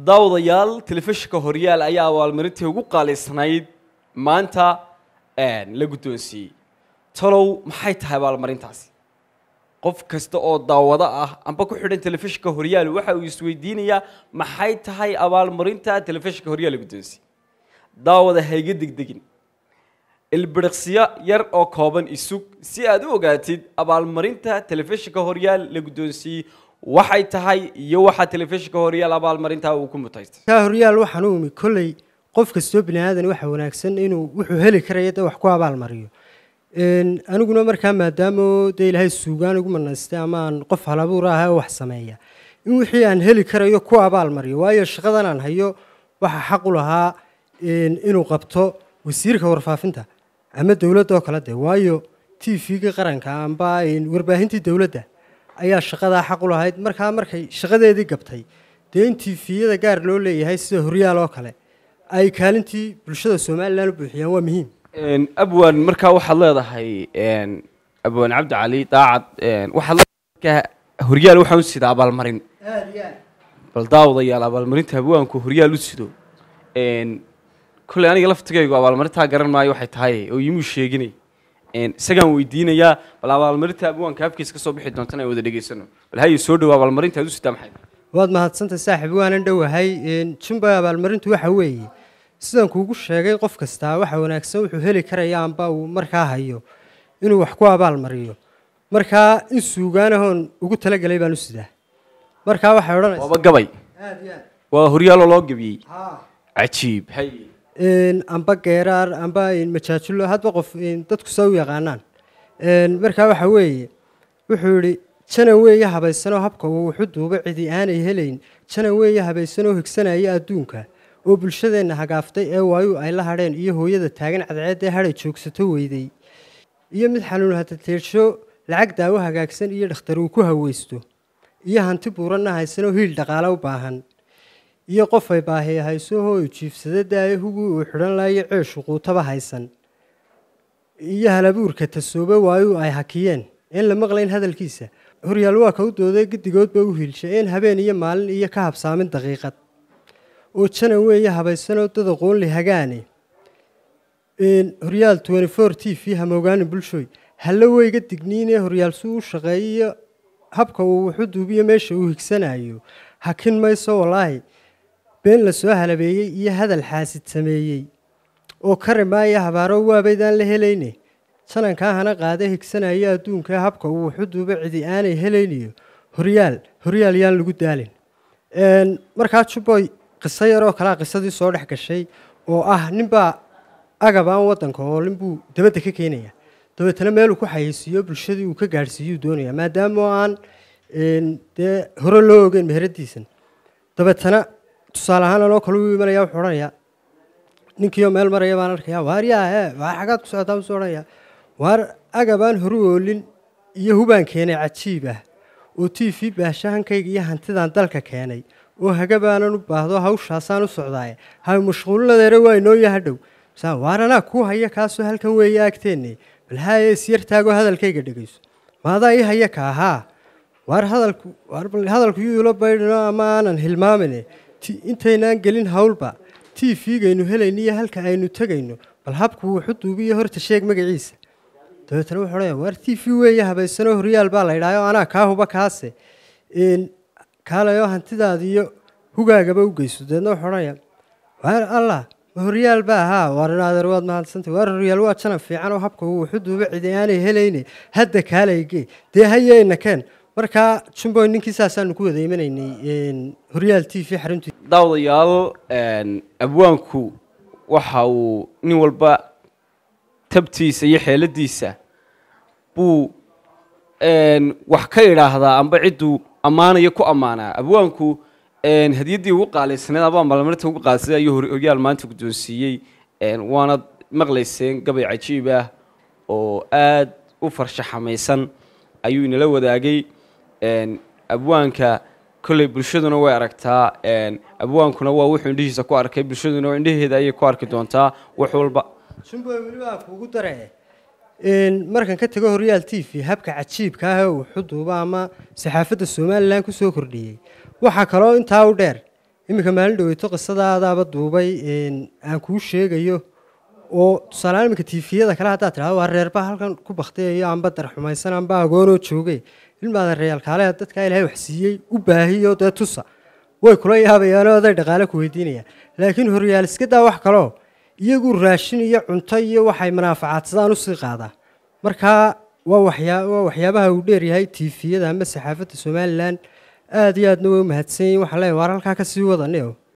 daawadayaal telefishinka horyaal ayaa abaalmarintii ugu qaaliysanayd maanta la guddoonsiiyey talow maxay tahay abaalmarintaasi qof kasta oo daawado ah amba ku xidhan telefishinka horyaal waxa uu isweydiinayaa maxay tahay abaalmarinta telefishinka horyaal la guddoonsiiyey daawada hayga degdegin ilbiriqsiyo yar oo kooban isug si aad u ogaatid abaalmarinta telefishinka horyaal la guddoonsiiyey waxay tahay iyo waxaa telefishinka horyaal abaalmarinta uu ku mutaysta horyaal waxaan u umi kolley qof kastoo bini aadan waxa wanaagsan inuu wuxuu heli karaya dee wax ku abaalmariyo aniguna markaa maadaamo de ilaahay suugaan ugu manaystay ama qof halabuur ah oo wax sameeya in wixii aan heli karayo ku abaalmariyo waayo shaqadan aan hayo waxaa xaq u lahaa inuu qabto wasiirka warfaafinta ama dowladda oo kale de waayo t v-ga qaranka amba warbaahintii dowladda ayaa shaqadaa xaq u lahayd markaa markay shaqadeedii gabtay dee intii fiiyada gaar loo leeyahay sida horyaal oo kale ay kaalintii bulshada somalilan u buuxiyaan waa muhiim abwan markaa waxaad leedahay abwan cabdi cali daacad waxaad leedahay horyaal waxaan u sida abaalmarin bal daawdayaal abaalmarinta abwaanku horyaal u sido kolley aniga laftigaygu abaalmarintaa garan maayo waxay tahay oo iimuu sheeginay isagaan weydiinayaa bal abaalmarinta abwaanka habkiisa kasoo bixi doontan aan wada dhegaysano bal haye soo dhow abaalmarinta aad u sitaa maxay waad mahadsantahay saaxib waanan dhowahay jumba abaalmarintu waxa weeye sidaan kuugu sheegay qof kastaa waxa wanaagsan wuxuu heli karaya uu markaa hayo inuu wax ku abaalmariyo markaa in suugaanahoon ugu talagalay baan u sidaa markaa waxay odhanaysaa waaba gabay waa horyaaloo loo gabiyey cajiib haye amba geeraar amba majaajulo hadba qof dadku saa u yaqaanaan markaa waxa weeye wuxuu yihi jana weeye habaysanoo habka uu wuxu duuba cidi aanay helayn jana weeye habaysanoo higsanaya adduunka oo bulshadeenna hagaaftay ee waayu ay la hadheen iyo hooyada taagan cadceed ee hadhay joogsato weyday iyo mid xanuun hatateersho lacag daawo hagaagsan iyo dhakhtar uu ku haweysto iyo hanti buuranna haysanoo hiil dhaqaale u baahan iyo qof ay baahay hayso hooy jiifsada daaye hugii uu xidhan lahayo ceeshu quutaba haysan iyo halabuurka tasoobe waayuu ay hakiyeen in la maqlayn hadalkiisa horyaal waa ka u dooday giddigoodba u in habeen iyo maalin iyo ka habsaamin daqiiqad oo jana weeye habaysanoo dada qoonli hagaane horyaal t v hamoogaani bulshooy hallo weyga digniinee horyaal suu u shaqeeya habka uu wuxu duubiyo meesha uu higsanayo hakin mayso walaahi been la soo halabeeyey iyo hadal xaasid sameeyey oo kari maaya habaaro waabaydaan la helayne sanankaahana hana qaada higsanaya adduunka habka uu xuduuba cidi aanay helayniyo horyaal horyaal yaan lagu daalin markaa jubboy qiso yaroo kalea qisadii soo dhex gashay oo ah ninbaa agab aan waddanka hoolin buu dabadda ka keenaya dabeetana meeluu ku xayeysiiyo bulshadii uu ka gaadhsiiyuu doonaya maadaama aan dee hore loo ogeyn meheradiisan dabeetana tusaale ahaan anoo kale u imanaya wuxuu odhanayaa ninkiioo meel maraya baan arkaya waaryaahe waa xagaad ku socotaa usuu odhanaya waar agabaan horu oolin iyo hubaan keenay cajiib ah oo t v baashahankayga iyo hantidaan dalka keenay oo hagabaanan u baahdo hawshaasaan u socdaaye hay mashquulinadeere waa inooya hadhow misaan waar anaa kuu haya kaasoo halkan weeye agteenne bal haye isyartaagoo hadalkayga dhegayso maadaa ii haya ka ahaa waar hadalku waar bal hadalku yuulo baydhino ama aanan hilmaamine intaynaan gelin hawlba t v-gaynu helayno iyo halka aynu tegayno bal habku wuxu duubiyo horta sheeg magaciisa dabeetna wuxuu leeya waar t v weeye habaysanoo horyaal baa la yidhaha oo anaa kaa huba kaase kaalayo hantidaada iyo hugaagaba u geyso dabeetna wuxuu odhanaya waar allah ma horyaal baa haa waarin adeer waad mahadsanta waar horyaal waa janan fiican oo habka wuxu duuba cidi aanay helayne hadda kaalayge dee hayeena keen markaa jumboy ninkii saasaanu ku wada imanaynay horyaal t v xaruntu daawadayaal abwaanku waxa uu nin walba tabtiisa iyo xeeladiisa buu wax ka idhaahdaa amba cidduu ammaanayo ku ammaanaa abwaanku hadiyaddii ugu qaalaysnayd abaa malmarinta ugu qaalsaday ayuu horyaal maanta guddoonsiiyey waana maqlayseen gabay cajiib ah oo aad u farshaxamaysan ayuu inala wadaagay abwaanka kolley bulshaduna way aragtaa abwaankuna waa wuxuu indhihiisa ku arkay bulshaduna oo indhaheeda ayay ku arki doontaa wax walba sunboy welibaa kuugu dare markan ka tago horyaal t v habka cajiibka ah ee uu xuduuba ama saxaafadda somalilan kusoo kordhiyey waxaa kaloo intaa u dheer iminka maalin dhaweyto qisadaadaaba duubay aan kuu sheegayo oo tusaaleaan iminka tiifiyada kale haddaad tirahdo waa reerba halkan ku baktiyaiyo aanba dar xumaysan aanba agoonoo joogay ilmaadan reeyaalkaaleha dadkaa ilaahay wax siiyey u baahiyo dee tusa way kula yaabayaanoo aday dhaqaale ku weydiinayaan laakiin horyaal iskadaa wax kaleo iyagu raashin iyo cunto iyo waxay manaafacaadsadaan usii qaadaa markaa waa waa waxyaabaha uu dheeryahay tiifiyada ama saxaafadda somalilan aada iyo aadna way umahadsanyiin waxaa leey waar halkaa kasii wadanio